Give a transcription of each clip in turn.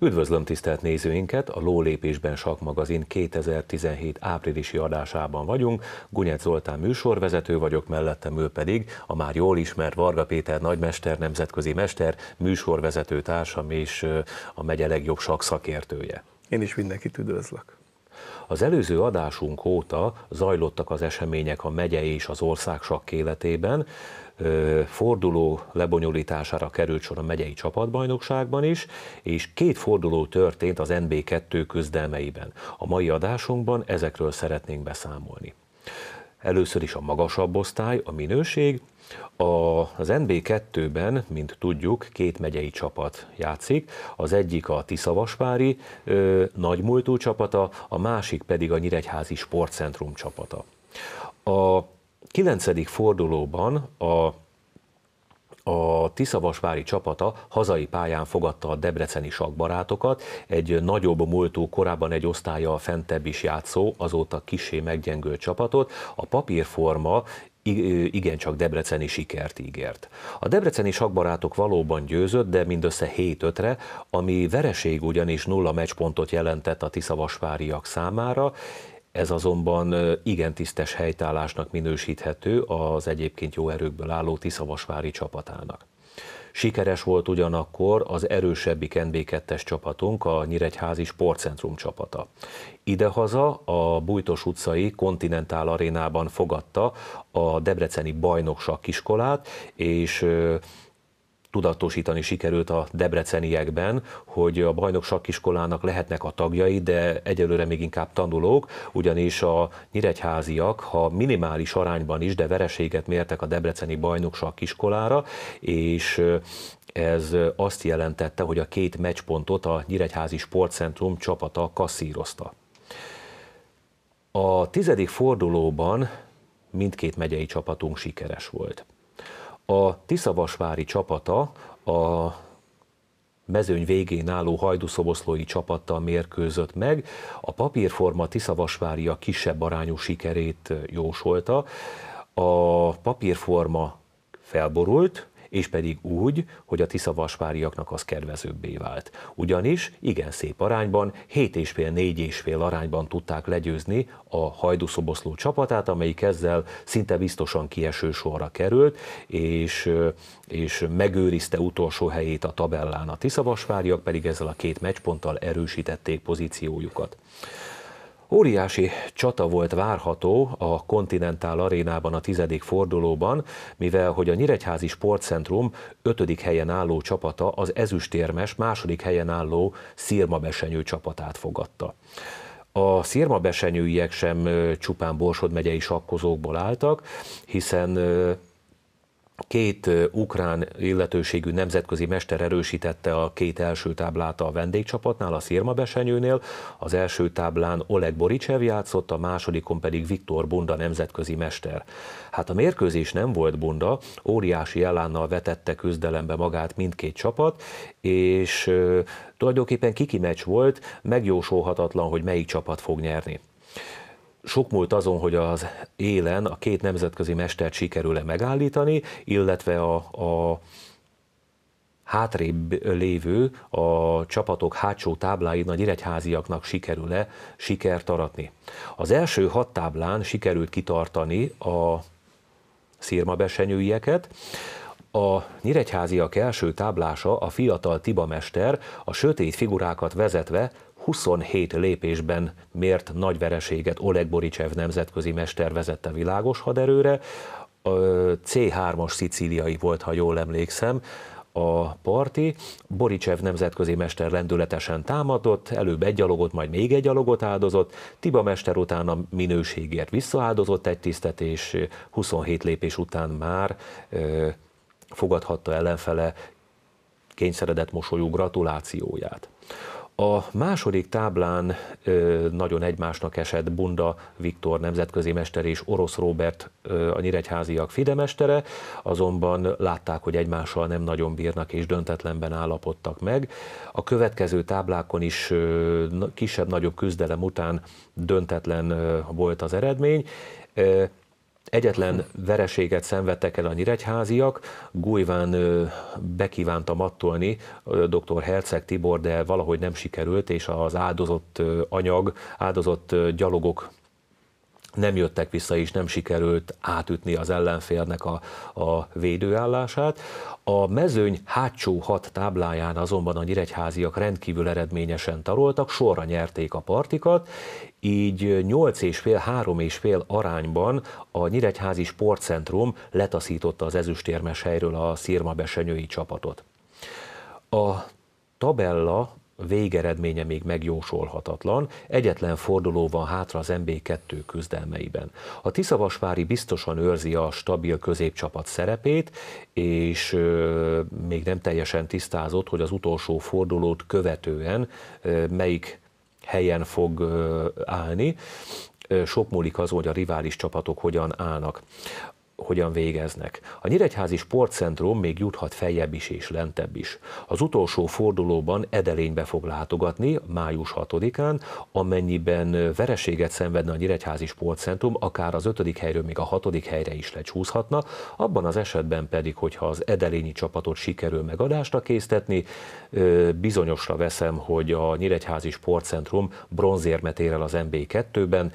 Üdvözlöm tisztelt nézőinket, a Lólépésben Sakmagazin 2017 áprilisi adásában vagyunk. Gunyec Zoltán műsorvezető vagyok, mellettem ő pedig a már jól ismert Varga Péter nagymester, nemzetközi mester, műsorvezető társam és a megye legjobb szakértője. Én is mindenkit üdvözlök. Az előző adásunk óta zajlottak az események a megye és az ország sakk életében forduló lebonyolítására került sor a megyei csapatbajnokságban is, és két forduló történt az NB2 küzdelmeiben. A mai adásunkban ezekről szeretnénk beszámolni. Először is a magasabb osztály, a minőség, az NB2-ben, mint tudjuk, két megyei csapat játszik. Az egyik a Tiszavasvári nagymúltú csapata, a másik pedig a Nyíregyházi Sportcentrum csapata. A 9. fordulóban a a Tiszavasvári csapata hazai pályán fogadta a debreceni sakbarátokat, egy nagyobb múltú, korábban egy osztálya fentebb is játszó, azóta kisé meggyengő csapatot. A papírforma igencsak debreceni sikert ígért. A debreceni sakbarátok valóban győzött, de mindössze 7-5-re, ami vereség ugyanis nulla meccspontot jelentett a tiszavasváriak számára, ez azonban igen tisztes helytállásnak minősíthető az egyébként jó erőkből álló Tiszavasvári csapatának. Sikeres volt ugyanakkor az erősebbik NB2-es csapatunk, a Nyíregyházi Sportcentrum csapata. Idehaza a Bújtos utcai Kontinentál arénában fogadta a Debreceni Bajnokság iskolát, és tudatosítani sikerült a debreceniekben, hogy a bajnok sakkiskolának lehetnek a tagjai, de egyelőre még inkább tanulók, ugyanis a nyíregyháziak, ha minimális arányban is, de vereséget mértek a debreceni bajnok sakkiskolára, és ez azt jelentette, hogy a két meccspontot a Nyíregyházi Sportcentrum csapata kasszírozta. A tizedik fordulóban mindkét megyei csapatunk sikeres volt. A Tiszavasvári csapata a mezőny végén álló hajdúszoboszlói csapattal mérkőzött meg. A papírforma a kisebb arányú sikerét jósolta. A papírforma felborult, és pedig úgy, hogy a tiszavasváriaknak az kedvezőbbé vált. Ugyanis igen szép arányban, 7,5-4,5 arányban tudták legyőzni a hajdúszoboszló csapatát, amelyik ezzel szinte biztosan kieső sorra került, és, és megőrizte utolsó helyét a tabellán. A tiszavasváriak pedig ezzel a két meccsponttal erősítették pozíciójukat. Óriási csata volt várható a Continental Arénában a tizedik fordulóban, mivel hogy a Nyíregyházi Sportcentrum ötödik helyen álló csapata az ezüstérmes második helyen álló szirmabesenyő csapatát fogadta. A szirmabesenyőiek sem csupán Borsod megyei sakkozókból álltak, hiszen Két ukrán illetőségű nemzetközi mester erősítette a két első táblát a vendégcsapatnál, a Szirma Besenyőnél. Az első táblán Oleg Boricsev játszott, a másodikon pedig Viktor Bunda nemzetközi mester. Hát a mérkőzés nem volt Bunda, óriási ellánnal vetette küzdelembe magát mindkét csapat, és tulajdonképpen kiki meccs volt, megjósolhatatlan, hogy melyik csapat fog nyerni sok múlt azon, hogy az élen a két nemzetközi mestert sikerül-e megállítani, illetve a, a hátrébb lévő, a csapatok hátsó tábláin a nyíregyháziaknak sikerül-e sikert aratni. Az első hat táblán sikerült kitartani a szírma besenyőieket. a nyíregyháziak első táblása, a fiatal Tiba mester, a sötét figurákat vezetve 27 lépésben mért nagy vereséget Oleg Boricsev nemzetközi mester vezette világos haderőre, C3-as szicíliai volt, ha jól emlékszem, a parti. Boricsev nemzetközi mester lendületesen támadott, előbb egy gyalogot, majd még egy gyalogot áldozott, Tiba mester a minőségért visszaáldozott egy tisztet, és 27 lépés után már ö, fogadhatta ellenfele kényszeredett mosolyú gratulációját. A második táblán ö, nagyon egymásnak esett Bunda Viktor nemzetközi mester és Orosz Robert ö, a nyíregyháziak fidemestere, azonban látták, hogy egymással nem nagyon bírnak és döntetlenben állapodtak meg. A következő táblákon is kisebb-nagyobb küzdelem után döntetlen ö, volt az eredmény. Egyetlen vereséget szenvedtek el a nyíregyháziak, Gújván bekívánta mattolni dr. Herceg Tibor, de valahogy nem sikerült, és az áldozott anyag, áldozott gyalogok nem jöttek vissza, és nem sikerült átütni az ellenfélnek a, a védőállását. A mezőny hátsó hat tábláján azonban a nyíregyháziak rendkívül eredményesen taroltak, sorra nyerték a partikat, így 8 és fél, 3 és fél arányban a Nyíregyházi Sportcentrum letaszította az ezüstérmes helyről a szirmabesenyői csapatot. A tabella végeredménye még megjósolhatatlan, egyetlen forduló van hátra az MB2 küzdelmeiben. A Tiszavasvári biztosan őrzi a stabil középcsapat szerepét, és még nem teljesen tisztázott, hogy az utolsó fordulót követően melyik helyen fog állni. Sok múlik az, hogy a rivális csapatok hogyan állnak hogyan végeznek. A Nyíregyházi Sportcentrum még juthat feljebb is és lentebb is. Az utolsó fordulóban Edelénybe fog látogatni május 6-án, amennyiben vereséget szenvedne a Nyíregyházi Sportcentrum, akár az 5. helyről még a 6. helyre is lecsúszhatna, abban az esetben pedig, hogyha az Edelényi csapatot sikerül megadásra késztetni, bizonyosra veszem, hogy a Nyíregyházi Sportcentrum bronzérmet ér el az MB2-ben,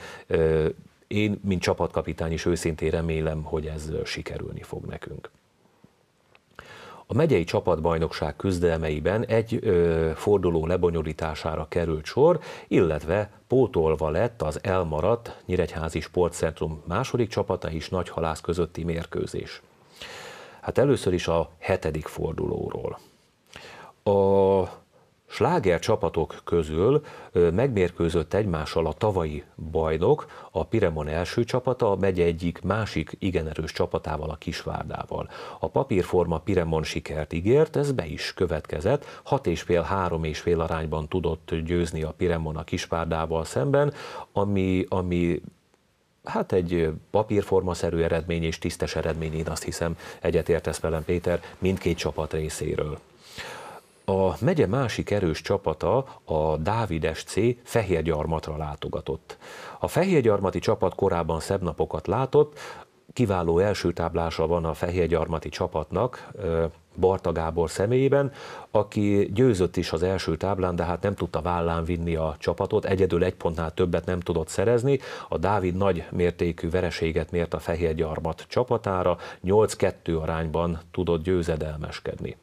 én, mint csapatkapitány is őszintén remélem, hogy ez sikerülni fog nekünk. A megyei csapatbajnokság küzdelmeiben egy ö, forduló lebonyolítására került sor, illetve pótolva lett az elmaradt Nyíregyházi Sportcentrum második csapata is nagyhalász közötti mérkőzés. Hát először is a hetedik fordulóról. A sláger csapatok közül megmérkőzött egymással a tavalyi bajnok, a Piremon első csapata, a megye egyik másik igen erős csapatával, a Kisvárdával. A papírforma Piremon sikert ígért, ez be is következett, 6,5-3,5 arányban tudott győzni a Piremon a Kisvárdával szemben, ami, ami hát egy papírformaszerű eredmény és tisztes eredmény, én azt hiszem, egyetértesz velem Péter, mindkét csapat részéről. A megye másik erős csapata, a Dávid SC Fehérgyarmatra látogatott. A Fehérgyarmati csapat korábban szebb napokat látott, kiváló első táblása van a Fehérgyarmati csapatnak, Barta Gábor személyében, aki győzött is az első táblán, de hát nem tudta vállán vinni a csapatot, egyedül egy pontnál többet nem tudott szerezni. A Dávid nagy mértékű vereséget mért a Fehérgyarmat csapatára, 8-2 arányban tudott győzedelmeskedni.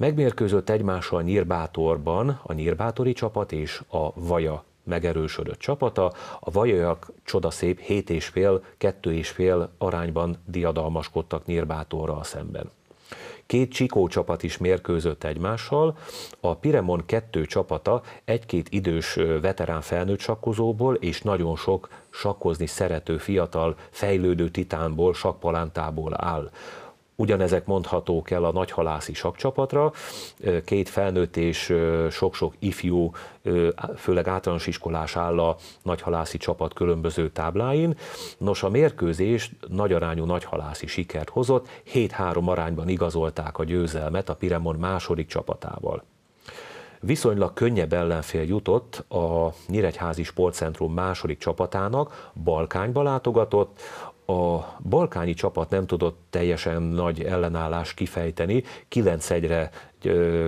Megmérkőzött egymással Nyírbátorban a Nyírbátori csapat és a Vaja megerősödött csapata. A Vajajak csodaszép 7,5-2,5 arányban diadalmaskodtak Nyírbátorral szemben. Két Csikó csapat is mérkőzött egymással, a Piremon kettő csapata egy-két idős veterán felnőtt sakkozóból és nagyon sok sakkozni szerető fiatal fejlődő titánból, sakpalántából áll. Ugyanezek mondhatók el a nagyhalászi sakcsapatra, két felnőtt és sok-sok ifjú, főleg általános iskolás áll a nagyhalászi csapat különböző tábláin. Nos, a mérkőzés nagyarányú nagyhalászi sikert hozott, 7-3 arányban igazolták a győzelmet a Piremon második csapatával. Viszonylag könnyebb ellenfél jutott a Nyíregyházi Sportcentrum második csapatának, Balkányba látogatott, a Balkáni csapat nem tudott teljesen nagy ellenállást kifejteni, 9-1-re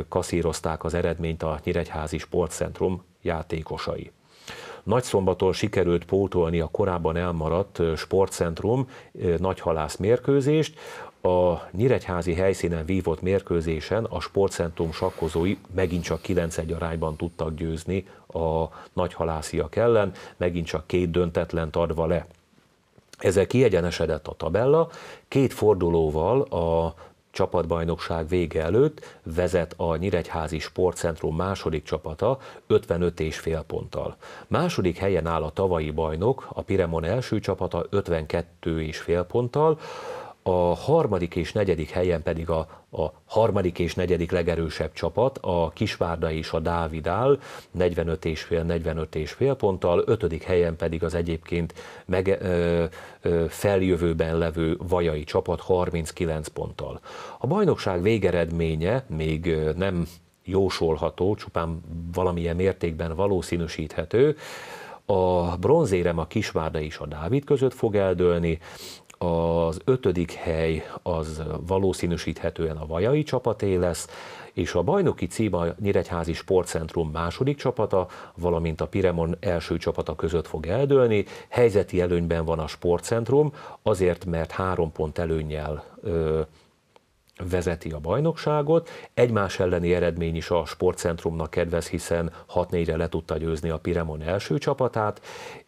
kaszírozták az eredményt a Nyíregyházi Sportcentrum játékosai. Nagy szombaton sikerült pótolni a korábban elmaradt sportcentrum nagyhalász mérkőzést. A Nyíregyházi helyszínen vívott mérkőzésen a sportcentrum sakkozói megint csak 9-1 arányban tudtak győzni a nagyhalásziak ellen, megint csak két döntetlen adva le. Ezzel kiegyenesedett a tabella, két fordulóval a csapatbajnokság vége előtt vezet a Nyíregyházi Sportcentrum második csapata 55 és fél ponttal. Második helyen áll a tavalyi bajnok, a Piremon első csapata 52 és fél ponttal, a harmadik és negyedik helyen pedig a, a harmadik és negyedik legerősebb csapat, a Kisvárda és a Dávid áll, 45,5-45,5 ponttal, ötödik helyen pedig az egyébként meg, ö, ö, feljövőben levő vajai csapat 39 ponttal. A bajnokság végeredménye még nem jósolható, csupán valamilyen mértékben valószínűsíthető, a bronzérem a Kisvárda és a Dávid között fog eldőlni, az ötödik hely az valószínűsíthetően a Vajai csapaté lesz, és a bajnoki cím a Nyíregyházi Sportcentrum második csapata, valamint a Piremon első csapata között fog eldőlni. Helyzeti előnyben van a Sportcentrum, azért, mert három pont előnyel ö, vezeti a bajnokságot. Egymás elleni eredmény is a sportcentrumnak kedvez, hiszen 6-4-re le tudta győzni a Piremon első csapatát,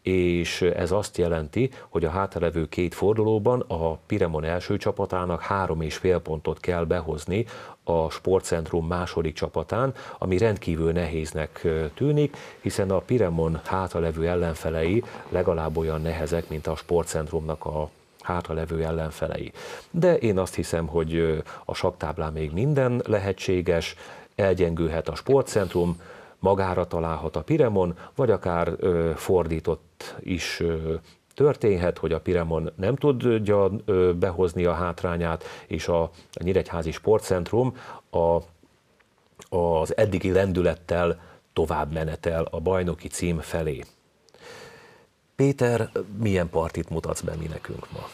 és ez azt jelenti, hogy a hátralevő két fordulóban a Piremon első csapatának három és fél pontot kell behozni a sportcentrum második csapatán, ami rendkívül nehéznek tűnik, hiszen a Piremon hátralevő ellenfelei legalább olyan nehezek, mint a sportcentrumnak a hátralevő ellenfelei. De én azt hiszem, hogy a saktáblán még minden lehetséges, elgyengülhet a sportcentrum, magára találhat a Piremon, vagy akár ö, fordított is ö, történhet, hogy a Piremon nem tudja ö, behozni a hátrányát, és a, a Nyíregyházi Sportcentrum a, az eddigi lendülettel tovább menetel a bajnoki cím felé. Péter, milyen partit mutatsz be mi nekünk ma?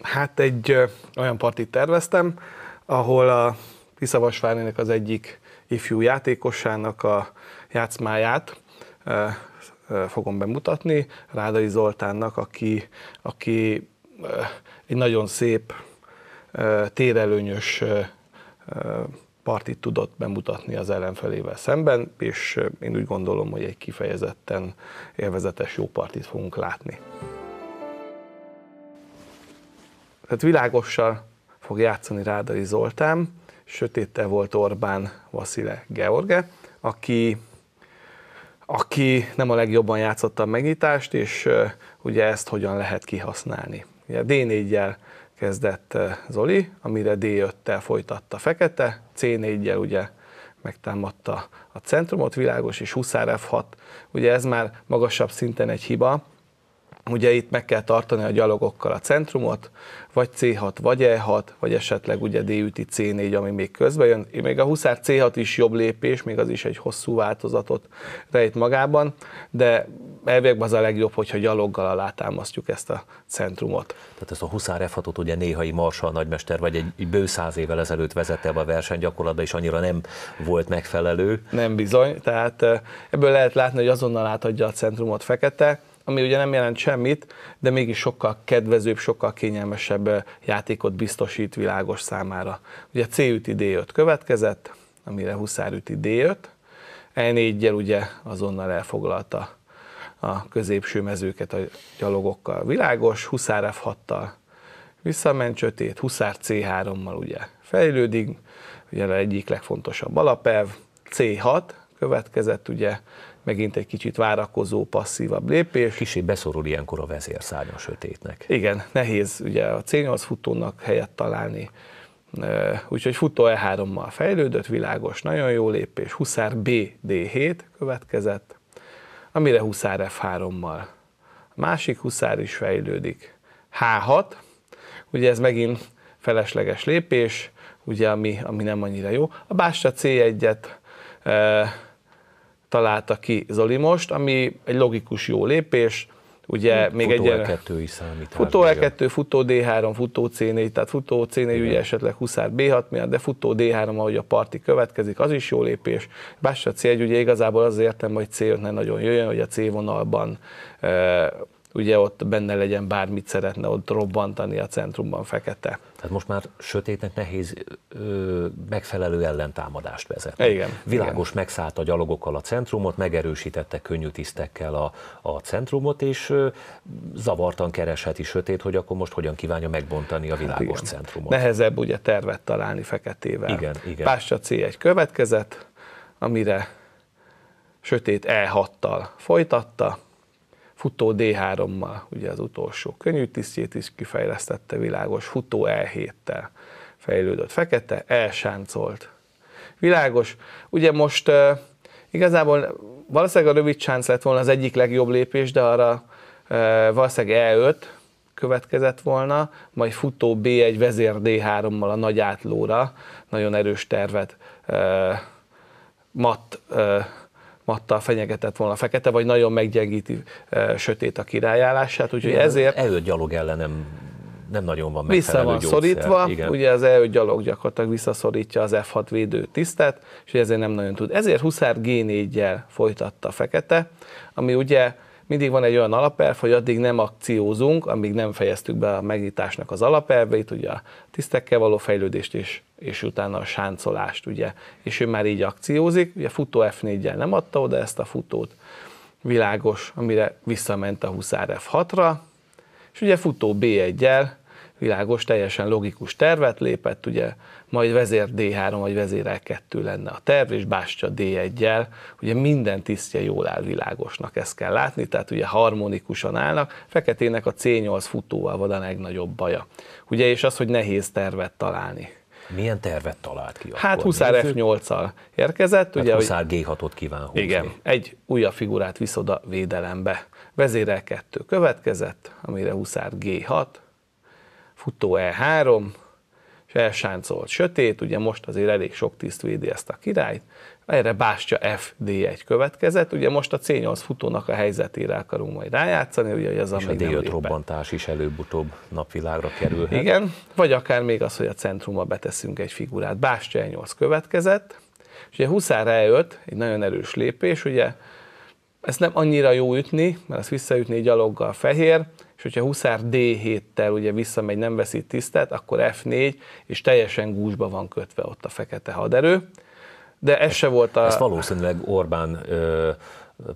Hát egy ö, olyan partit terveztem, ahol a Tiszavasvárnének az egyik ifjú játékosának a játszmáját ö, ö, fogom bemutatni, Rádai Zoltánnak, aki, aki ö, egy nagyon szép, térelőnyös partit tudott bemutatni az ellenfelével szemben, és én úgy gondolom, hogy egy kifejezetten élvezetes jó partit fogunk látni. Tehát világossal fog játszani Rádai Zoltán, sötéte volt Orbán Vasile George, aki, aki nem a legjobban játszotta a megnyitást, és ugye ezt hogyan lehet kihasználni. Ugye D4-jel kezdett eh, Zoli, amire D5-tel folytatta fekete, C4-jel ugye megtámadta a centrumot, világos és Huszár F6. Ugye ez már magasabb szinten egy hiba, Ugye itt meg kell tartani a gyalogokkal a centrumot, vagy C6, vagy E6, vagy esetleg ugye d C4, ami még közben jön. Még a huszár C6 is jobb lépés, még az is egy hosszú változatot rejt magában, de elvégben az a legjobb, hogyha gyaloggal alátámasztjuk ezt a centrumot. Tehát ezt a huszár f ugye néhai marsal nagymester, vagy egy bő száz évvel ezelőtt vezette be a gyakorlatban, és annyira nem volt megfelelő. Nem bizony, tehát eh, ebből lehet látni, hogy azonnal átadja a centrumot fekete, ami ugye nem jelent semmit, de mégis sokkal kedvezőbb, sokkal kényelmesebb eh, játékot biztosít világos számára. Ugye C üti D5 következett, amire Huszár üti D5, 4 e gyel ugye azonnal elfoglalta a középső mezőket a gyalogokkal. Világos, Huszár F6-tal visszament csötét, Huszár C3-mal ugye fejlődik, ugye egyik legfontosabb alapelv, C6 következett ugye megint egy kicsit várakozó, passzívabb lépés. Kicsi beszorul ilyenkor a vezérszárnya sötétnek. Igen, nehéz ugye a C8 futónak helyet találni. Úgyhogy futó E3-mal fejlődött, világos, nagyon jó lépés. Huszár B, D7 következett, amire Huszár F3-mal. A másik Huszár is fejlődik. H6, ugye ez megint felesleges lépés, ugye ami, ami nem annyira jó. A bástya C1-et találta ki Zoli most, ami egy logikus jó lépés, ugye még egy E2 is számít. Futó E2, e futó D3, futó C4, tehát futó C4 Igen. ugye esetleg Huszár B6 miatt, de futó D3, ahogy a parti következik, az is jó lépés. Bássa C1 ugye igazából az értem, hogy C5 ne nagyon jöjjön, hogy a C vonalban e, ugye ott benne legyen bármit szeretne ott robbantani a centrumban fekete. Tehát most már sötétnek nehéz ö, megfelelő ellentámadást vezetni. Igen. Világos igen. a gyalogokkal a centrumot, megerősítette könnyű tisztekkel a, a centrumot, és ö, zavartan keresheti sötét, hogy akkor most hogyan kívánja megbontani a világos igen. centrumot. Nehezebb ugye tervet találni feketével. Igen, igen. Pássa c egy következett, amire sötét E6-tal folytatta, Futó D3-mal, ugye az utolsó könnyű tisztjét is kifejlesztette világos, futó E7-tel fejlődött fekete, elsáncolt. Világos, ugye most uh, igazából valószínűleg a rövid sánc lett volna az egyik legjobb lépés, de arra uh, valószínűleg E5 következett volna, majd futó B1 vezér D3-mal a nagy átlóra, nagyon erős tervet uh, Matt uh, mattal fenyegetett volna fekete, vagy nagyon meggyengíti e, sötét a királyállását, úgyhogy Igen, ezért... Előtt gyalog ellenem nem nagyon van Vissza van gyógyszer. szorítva, Igen. ugye az E5 gyalog gyakorlatilag visszaszorítja az F6 védő tisztet, és ezért nem nagyon tud. Ezért Huszár G4-jel folytatta a fekete, ami ugye mindig van egy olyan alapelv, hogy addig nem akciózunk, amíg nem fejeztük be a megnyitásnak az alapelveit, ugye a tisztekkel való fejlődést és, és utána a sáncolást, ugye. És ő már így akciózik, ugye futó F4-jel nem adta oda ezt a futót, világos, amire visszament a huszár F6-ra, és ugye futó B1-jel világos, teljesen logikus tervet lépett, ugye majd vezér D3 vagy vezér E2 lenne a terv, és Bástya D1-jel, ugye minden tisztje jól áll világosnak, ezt kell látni, tehát ugye harmonikusan állnak, Feketének a C8 futóval van a legnagyobb baja. Ugye, és az, hogy nehéz tervet találni. Milyen tervet talált ki? Hát akkor? Huszár F8-al érkezett. Hát ugye, Huszár G6-ot kíván húzni. Igen, egy újabb figurát visz oda védelembe. Vezérel kettő következett, amire Huszár G6, futó E3, és elsáncolt sötét, ugye most azért elég sok tiszt védi ezt a királyt, erre bástya FD1 következett, ugye most a C8 futónak a helyzetére akarunk majd rájátszani, ugye, az a D5 robbantás is előbb-utóbb napvilágra kerül. Igen, vagy akár még az, hogy a centrumba beteszünk egy figurát. Bástya E8 következett, és ugye Huszár E5, egy nagyon erős lépés, ugye ezt nem annyira jó ütni, mert ezt visszaütni gyaloggal fehér, és hogyha Huszár D7-tel ugye visszamegy, nem veszít tisztet, akkor F4, és teljesen gúzsba van kötve ott a fekete haderő. De ez, ez se volt a... Ez valószínűleg Orbán ö,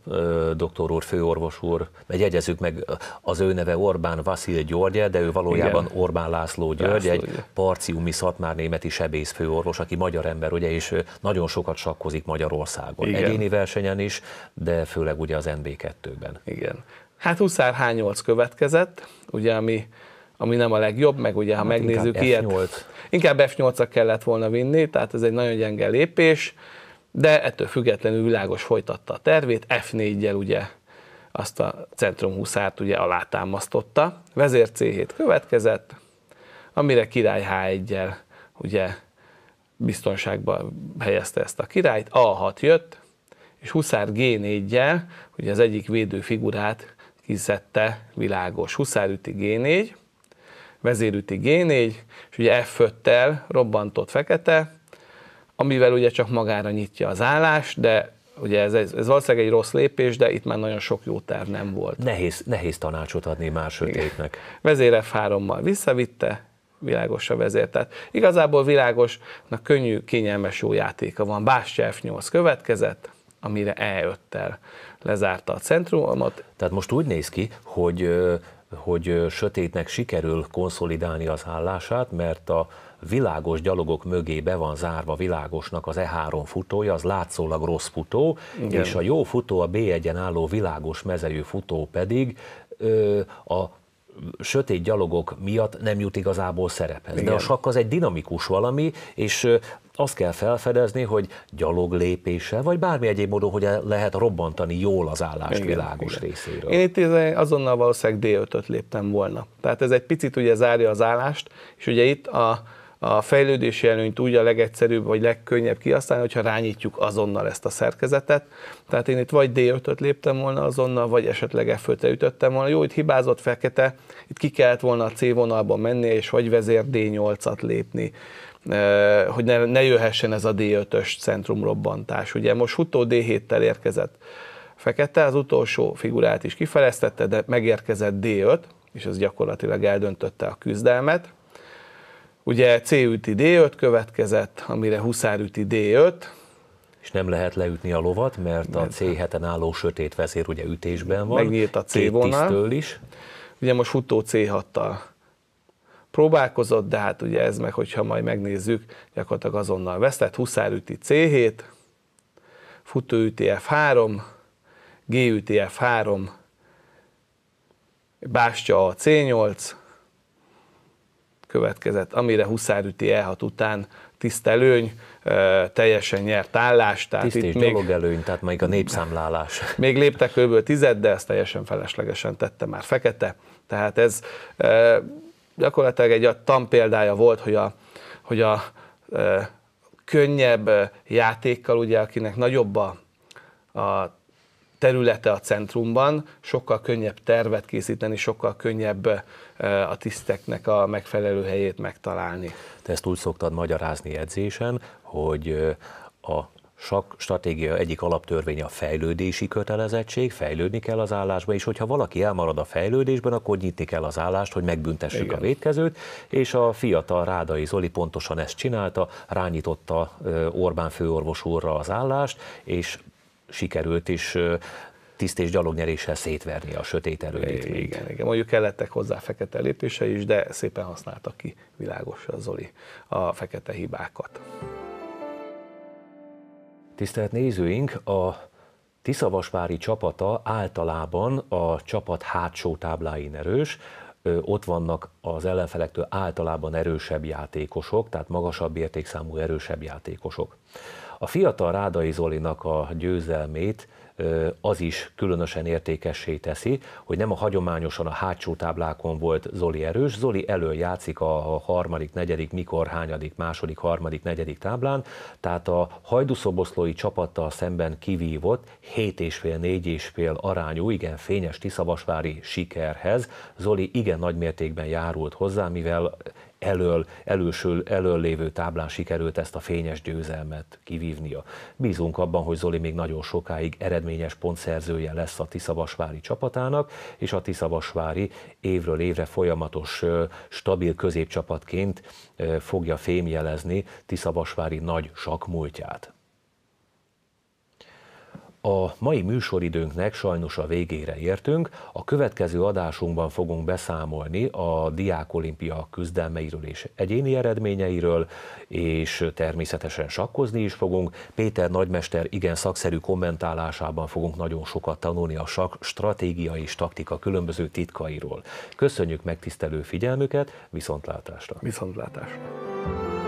ö, doktor úr, főorvos úr, meg jegyezzük meg, az ő neve Orbán Vasil Györgye, de ő valójában Igen. Orbán László György, László, egy ugye. parciumi németi sebész főorvos, aki magyar ember, ugye, és nagyon sokat sakkozik Magyarországon. Igen. Egyéni versenyen is, de főleg ugye az NB2-ben. Igen. Hát Huszár H8 következett, ugye ami, ami nem a legjobb, meg ugye ha hát megnézzük inkább ilyet, F8. inkább f 8 kellett volna vinni, tehát ez egy nagyon gyenge lépés, de ettől függetlenül világos folytatta a tervét, F4-jel ugye azt a centrum huszárt ugye alátámasztotta, vezér C7 következett, amire király H1-jel ugye biztonságba helyezte ezt a királyt, A6 jött, és Huszár G4-jel, ugye az egyik védő figurát kizette világos. Huszárüti G4, vezérüti G4, és ugye f tel robbantott fekete, amivel ugye csak magára nyitja az állás, de ugye ez, ez valószínűleg egy rossz lépés, de itt már nagyon sok jó terv nem volt. Nehéz, nehéz tanácsot adni már sötétnek. Vezér F3-mal visszavitte, világos a vezér. Tehát igazából világosnak könnyű, kényelmes jó játéka van. Bástya F8 következett, amire E5-tel lezárta a centrumot. Tehát most úgy néz ki, hogy hogy sötétnek sikerül konszolidálni az állását, mert a világos gyalogok mögé be van zárva világosnak az E3 futója, az látszólag rossz futó, Igen. és a jó futó, a B1-en álló világos mezejű futó pedig a sötét gyalogok miatt nem jut igazából szerephez. Igen. De a sakk az egy dinamikus valami, és azt kell felfedezni, hogy gyalog lépése, vagy bármi egyéb módon, hogy lehet robbantani jól az állást igen, világos igen. részéről. Én itt izé azonnal valószínűleg D5-öt léptem volna. Tehát ez egy picit ugye zárja az állást, és ugye itt a, a fejlődési előnyt úgy a legegyszerűbb vagy legkönnyebb kihasználni, hogyha rányítjuk azonnal ezt a szerkezetet. Tehát én itt vagy D5-öt léptem volna azonnal, vagy esetleg e f ütöttem volna. Jó, itt hibázott fekete, itt ki kellett volna a C vonalba menni, és vagy vezér D8-at lépni hogy ne, ne jöhessen ez a D5-ös centrumrobbantás. Ugye most Hutó D7-tel érkezett Fekete, az utolsó figurát is kifeleztette, de megérkezett D5, és ez gyakorlatilag eldöntötte a küzdelmet. Ugye C üti D5 következett, amire Huszár üti D5, és nem lehet leütni a lovat, mert a C7-en álló sötét vezér ugye ütésben van. Megnyílt a C vonal. is. Ugye most futó C6-tal próbálkozott, de hát ugye ez meg, hogyha majd megnézzük, gyakorlatilag azonnal vesztett. Huszár üti C7, futó üti F3, G üti F3, Bástya a C8, következett, amire Huszár üti E6 után tisztelőny, teljesen nyert állás. Tehát Tiszt itt és még, előny, tehát még a népszámlálás. Még léptek őből tized, de ezt teljesen feleslegesen tette már fekete. Tehát ez gyakorlatilag egy példája volt, hogy a, hogy a e, könnyebb játékkal, ugye, akinek nagyobb a, a területe a centrumban, sokkal könnyebb tervet készíteni, sokkal könnyebb a tiszteknek a megfelelő helyét megtalálni. Te ezt úgy szoktad magyarázni edzésen, hogy a sok stratégia egyik alaptörvénye a fejlődési kötelezettség, fejlődni kell az állásba, és hogyha valaki elmarad a fejlődésben, akkor nyitni kell az állást, hogy megbüntessük Igen. a védkezőt, és a fiatal Rádai Zoli pontosan ezt csinálta, rányította Orbán főorvos úrra az állást, és sikerült is tiszt és gyalognyeréssel szétverni a sötét erődítményt. Igen, igen, mondjuk kellettek hozzá fekete lépése is, de szépen használta ki világos a Zoli a fekete hibákat. Tisztelt nézőink, a Tiszavasvári csapata általában a csapat hátsó tábláin erős, ott vannak az ellenfelektől általában erősebb játékosok, tehát magasabb értékszámú erősebb játékosok. A fiatal Rádai Zolinak a győzelmét az is különösen értékessé teszi, hogy nem a hagyományosan a hátsó táblákon volt Zoli erős, Zoli elő játszik a harmadik, negyedik, mikor, hányadik, második, harmadik, negyedik táblán, tehát a hajduszoboszlói csapattal szemben kivívott 7,5-4,5 arányú, igen fényes Tiszavasvári sikerhez Zoli igen nagy mértékben járult hozzá, mivel elől, előső, elől lévő táblán sikerült ezt a fényes győzelmet kivívnia. Bízunk abban, hogy Zoli még nagyon sokáig eredményes pontszerzője lesz a Tiszavasvári csapatának, és a Tiszavasvári évről évre folyamatos, stabil középcsapatként fogja fémjelezni Tiszavasvári nagy sakmúltját. A mai műsoridőnknek sajnos a végére értünk. A következő adásunkban fogunk beszámolni a diák olimpia küzdelmeiről és egyéni eredményeiről, és természetesen sakkozni is fogunk. Péter nagymester igen szakszerű kommentálásában fogunk nagyon sokat tanulni a sak stratégia és taktika különböző titkairól. Köszönjük megtisztelő figyelmüket, viszontlátásra! Viszontlátásra!